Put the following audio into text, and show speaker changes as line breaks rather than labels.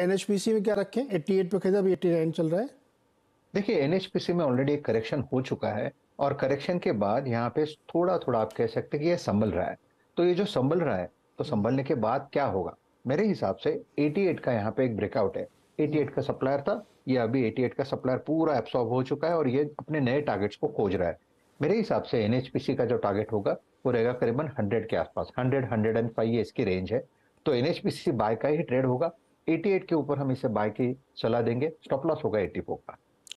NHPC में क्या रखें
88 पे खरीदा अभी 89 चल रहा है
देखिए एनएचपीसी में ऑलरेडी एक करेक्शन हो चुका है और करेक्शन के बाद यहाँ पे थोड़ा थोड़ा आप कह सकते हैं कि ये संभल रहा है तो ये जो संभल रहा है तो संभलने के बाद क्या होगा मेरे हिसाब से 88 का यहाँ पे एक ब्रेकआउट है 88 का सप्लायर था ये अभी 88 का सप्लायर पूरा एब्सॉर्ब हो चुका है और ये अपने नए टारगेट्स को खोज रहा है मेरे हिसाब से एनएचपीसी का जो टारगेट होगा वो रहेगा करीबन हंड्रेड के आसपास हंड्रेड हंड्रेड एंड फाइव ये इसकी रेंज है तो एनएचपीसी बाय का ही ट्रेड होगा 88 के ऊपर हम इसे बाय की सलाह देंगे स्टॉप लॉस होगा 84 का